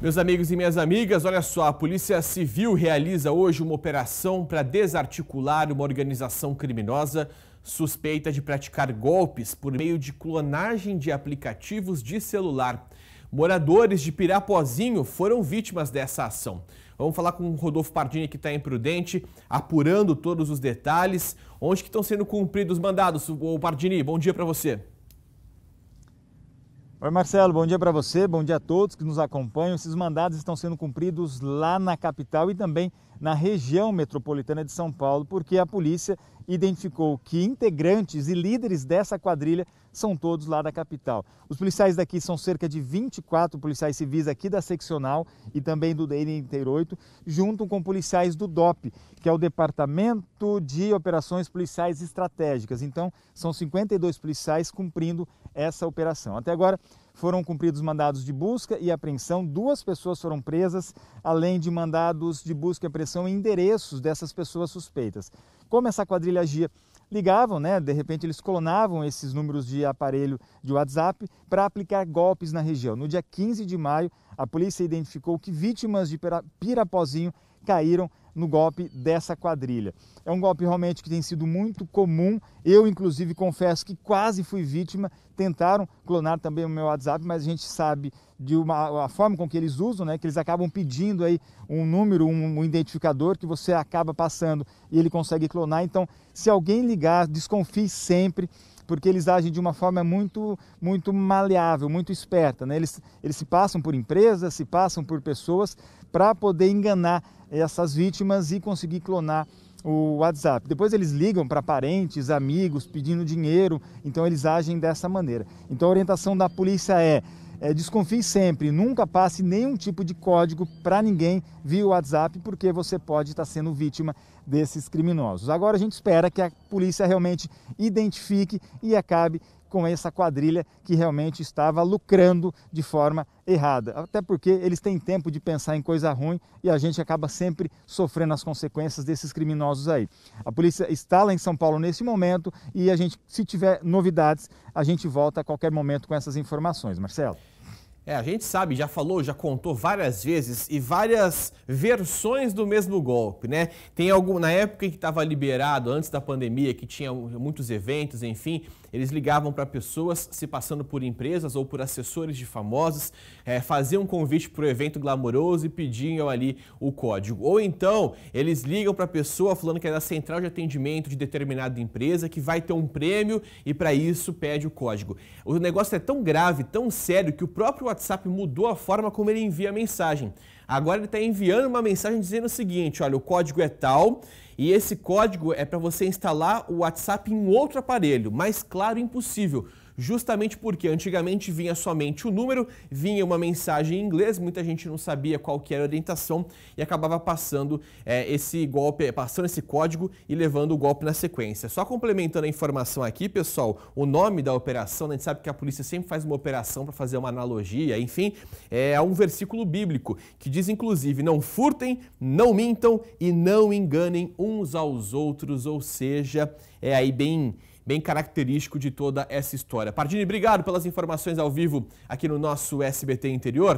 Meus amigos e minhas amigas, olha só, a Polícia Civil realiza hoje uma operação para desarticular uma organização criminosa suspeita de praticar golpes por meio de clonagem de aplicativos de celular. Moradores de Pirapozinho foram vítimas dessa ação. Vamos falar com o Rodolfo Pardini, que está em Prudente, apurando todos os detalhes, onde que estão sendo cumpridos os mandados. O Pardini, bom dia para você. Oi Marcelo, bom dia para você, bom dia a todos que nos acompanham. Esses mandados estão sendo cumpridos lá na capital e também na região metropolitana de São Paulo, porque a polícia identificou que integrantes e líderes dessa quadrilha são todos lá da capital. Os policiais daqui são cerca de 24 policiais civis aqui da seccional e também do DN Inteiro 8, junto com policiais do DOP, que é o Departamento de Operações Policiais Estratégicas. Então, são 52 policiais cumprindo essa operação. Até agora, foram cumpridos mandados de busca e apreensão, duas pessoas foram presas, além de mandados de busca e apreensão em endereços dessas pessoas suspeitas. Como essa quadrilha agia? Ligavam, né? De repente eles clonavam esses números de aparelho de WhatsApp para aplicar golpes na região. No dia 15 de maio, a polícia identificou que vítimas de Pirapozinho caíram no golpe dessa quadrilha. É um golpe realmente que tem sido muito comum. Eu, inclusive, confesso que quase fui vítima. Tentaram clonar também o meu WhatsApp, mas a gente sabe de uma a forma com que eles usam, né? Que eles acabam pedindo aí um número, um, um identificador que você acaba passando e ele consegue clonar. Então, se alguém ligar, desconfie sempre porque eles agem de uma forma muito, muito maleável, muito esperta. Né? Eles, eles se passam por empresas, se passam por pessoas para poder enganar essas vítimas e conseguir clonar o WhatsApp. Depois eles ligam para parentes, amigos, pedindo dinheiro, então eles agem dessa maneira. Então a orientação da polícia é é, desconfie sempre, nunca passe nenhum tipo de código para ninguém via WhatsApp, porque você pode estar tá sendo vítima desses criminosos. Agora a gente espera que a polícia realmente identifique e acabe com essa quadrilha que realmente estava lucrando de forma errada. Até porque eles têm tempo de pensar em coisa ruim e a gente acaba sempre sofrendo as consequências desses criminosos aí. A polícia está lá em São Paulo nesse momento e a gente, se tiver novidades, a gente volta a qualquer momento com essas informações. Marcelo. É, a gente sabe, já falou, já contou várias vezes e várias versões do mesmo golpe, né? Tem algum na época que estava liberado, antes da pandemia, que tinha muitos eventos, enfim, eles ligavam para pessoas se passando por empresas ou por assessores de famosos, é, faziam um convite para o evento glamouroso e pediam ali o código. Ou então eles ligam para a pessoa falando que é da central de atendimento de determinada empresa que vai ter um prêmio e para isso pede o código. O negócio é tão grave, tão sério que o próprio WhatsApp mudou a forma como ele envia a mensagem. Agora ele está enviando uma mensagem dizendo o seguinte: olha, o código é tal e esse código é para você instalar o WhatsApp em um outro aparelho. Mais claro, impossível justamente porque antigamente vinha somente o número, vinha uma mensagem em inglês, muita gente não sabia qual que era a orientação e acabava passando é, esse golpe, passando esse código e levando o golpe na sequência. Só complementando a informação aqui, pessoal, o nome da operação, né, a gente sabe que a polícia sempre faz uma operação para fazer uma analogia, enfim, é um versículo bíblico que diz inclusive: não furtem, não mintam e não enganem uns aos outros, ou seja, é aí bem bem característico de toda essa história. Pardini, obrigado pelas informações ao vivo aqui no nosso SBT Interior.